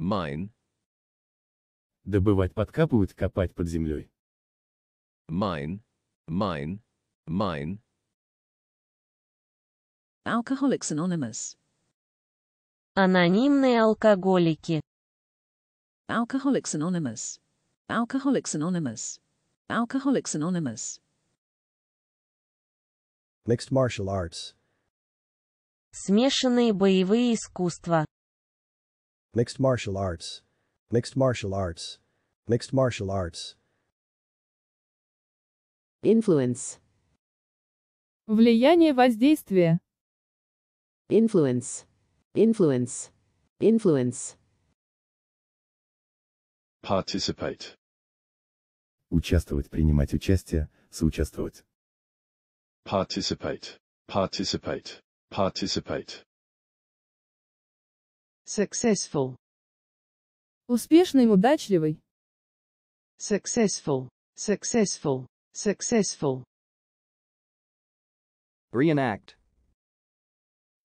Mine. Добывать, подкапывать, копать под землей. Mine. Mine. Mine. Alcoholics Anonymous. Анонимные алкоголики. Alcoholics Anonymous. Alcoholics Anonymous. Alcoholics Anonymous. Mixed martial arts. Смешанные боевые искусства. Mixed martial arts. Mixed martial arts. Mixed martial arts. Influence. Влияние воздействия. Influence. Influence. Influence. Participate. Участвовать, принимать участие, соучаствовать. Participate. Participate. Participate. Successful. Успешный, удачливый. Successful. Successful. Successful. Reenact.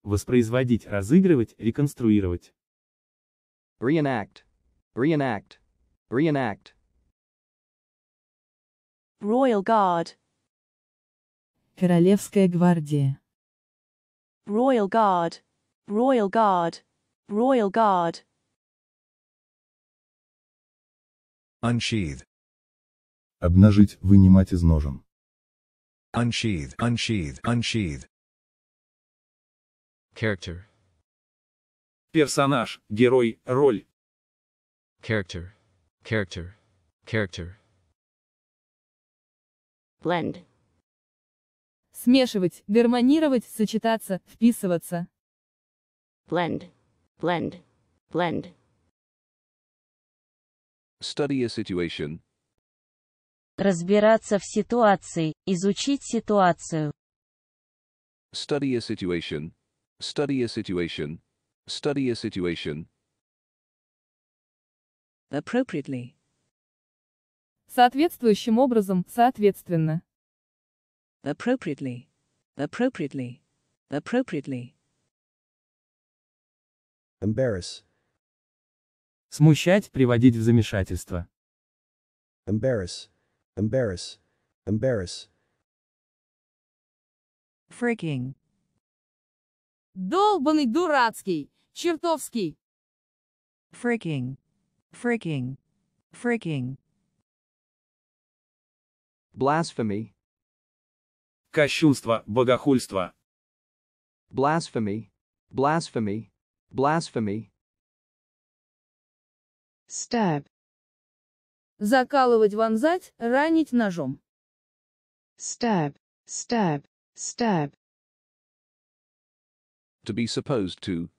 Воспроизводить, разыгрывать, реконструировать. Reenact. Reenact. Reenact. Royal Guard. Королевская гвардия. Royal Guard. Royal Guard. Royal Guard. Unsheath. Обнажить, вынимать из ножен. Unsheath, unsheath, unsheath. Character. Персонаж, герой, роль. Character, character, character. Blend. Смешивать, гармонировать, сочетаться, вписываться. Blend. Blend. Blend. Study a situation. Разбираться в ситуации, изучить ситуацию. Study a situation. Study a situation. Study a situation. Appropriately. Соответствующим образом, соответственно. Appropriately. Appropriately. Appropriately. Embarrass. Смущать, приводить в замешательство. Embarrass. Embarrass. Embarrass. Freaking. Долбанный дурацкий, чертовский. Freaking. Freaking. Freaking. Blasphemy. Кощунство, богохульство. Blasphemy. Blasphemy. Blasphemy. Stab. Закалывать, вонзать, ранить ножом. Stab, stab, stab. To be supposed to.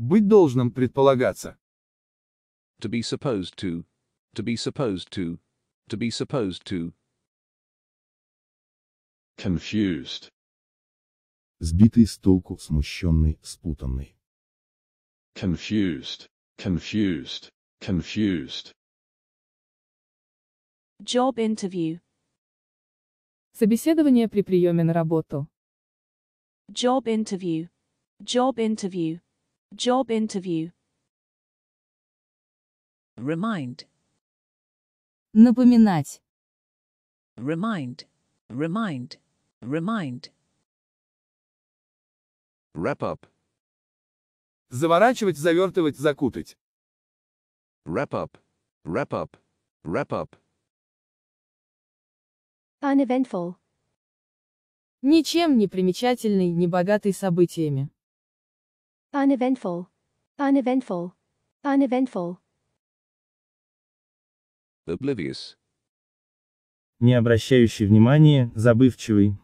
Быть должным предполагаться. To be supposed to. To be supposed to. To be supposed to. Confused. сбитый с толку, смущенный, спутанный. confused, confused, confused. Job interview. Собеседование при приеме на работу. Job interview. Job interview. Job interview. Remind. Напоминать. Remind. Remind. Remind. Wrap up. Заворачивать, завертывать, закутать. Wrap up. Wrap up. Wrap up. Uneventful. Ничем не примечательный, не богатый событиями. Uneventful. Uneventful. Uneventful. Oblivious. Не обращающий внимания, забывчивый.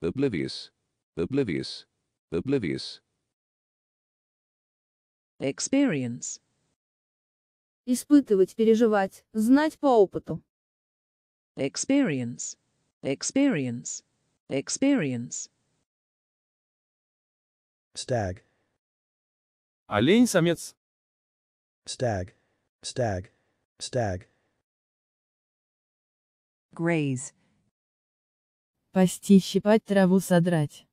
Oblivious. Oblivious. Oblivious. Experience. Испытывать, переживать, знать по опыту. Experience. Experience. Experience. Stag. Олень, самец. Stag. Stag. Stag. Graze. Пасти, щипать, траву содрать.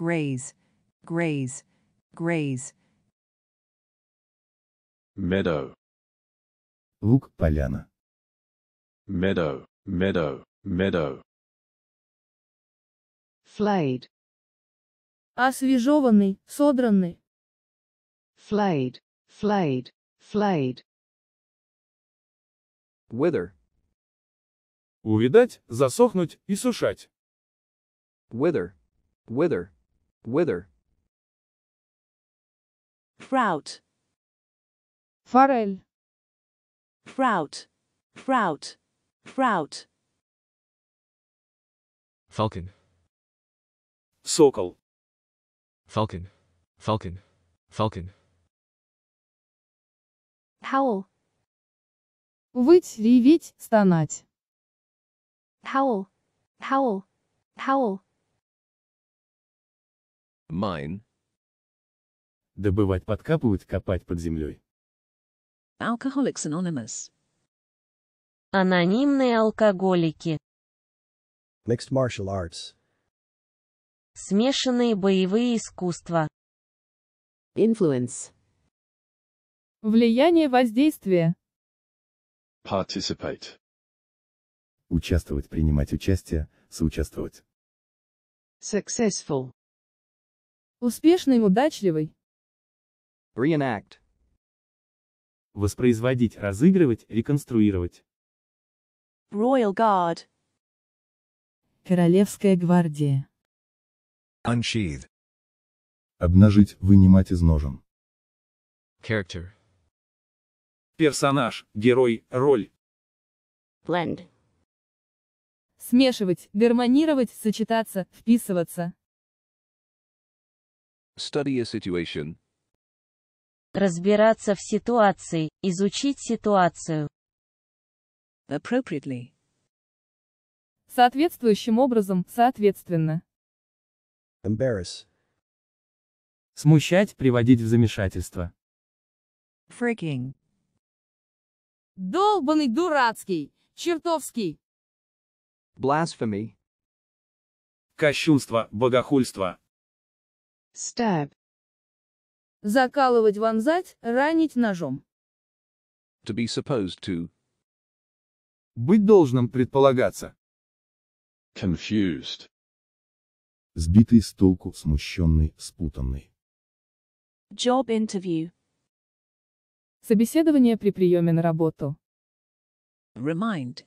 graze, graze, graze. Meadow. Луг, поляна. Meadow, meadow, meadow. Flayed. Освежеванный, содранный. Flayed, flayed, flayed. Wither. Увидать, засохнуть, и сушать. Wither, wither. Whither? Prout. Farel. Prout. Prout. Prout. Falcon. Sokol. Falcon. Falcon. Falcon. Howl. Выть, реветь, стонать. Howl. Howl. Howl. Mine. Добывать, подкапывать, копать под землей. Alcoholics Anonymous. Анонимные алкоголики. Mixed martial arts. Смешанные боевые искусства. Influence. Влияние воздействия. Participate. Участвовать, принимать участие, соучаствовать. Successful. Успешный, удачливый. Reenact. Воспроизводить, разыгрывать, реконструировать. Royal Guard. Королевская гвардия. Unsheath. Обнажить, вынимать из ножен. Character. Персонаж, герой, роль. Blend. Смешивать, гармонировать, сочетаться, вписываться. Study a situation. Разбираться в ситуации, изучить ситуацию. Appropriately. Соответствующим образом, соответственно. Embarrass. Смущать, приводить в замешательство. Freaking. Долбанный дурацкий, чертовский. Blasphemy. Кощунство, богохульство, Stab. Закалывать, вонзать, ранить ножом. To be supposed to. Быть должным предполагаться. Confused. Сбитый с толку, смущенный, спутанный. Job interview. Собеседование при приеме на работу. Remind.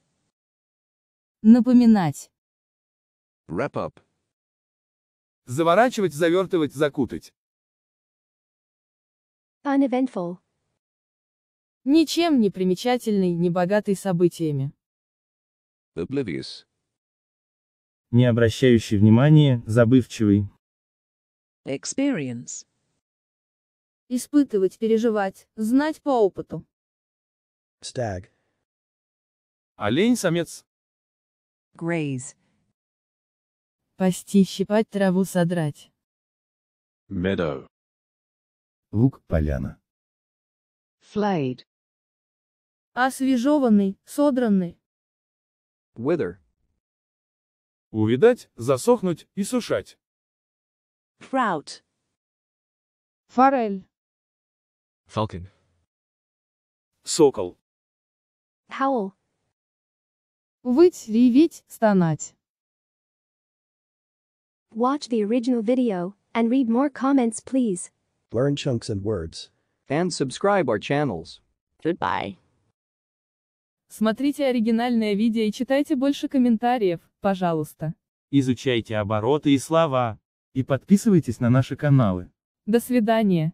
Напоминать. Wrap up. Заворачивать, завертывать, закутать. Uneventful. Ничем не примечательный, не богатый событиями. Oblivious. Не обращающий внимания, забывчивый. Experience. Испытывать, переживать, знать по опыту. Stag. Олень-самец. Graze пасти, щипать траву, содрать. Meadow. Лук, поляна. Flayed. Освежеванный, содранный. Wither. Увидать, засохнуть, и сушать. Trout. Форель. Falcon. Сокол. Howl. Выть, реветь, стонать. Watch the original video and read more comments please. Learn chunks and words. And subscribe our channels. Goodbye. Смотрите оригинальное видео и читайте больше комментариев, пожалуйста. Изучайте обороты и слова. И подписывайтесь на наши каналы. До свидания.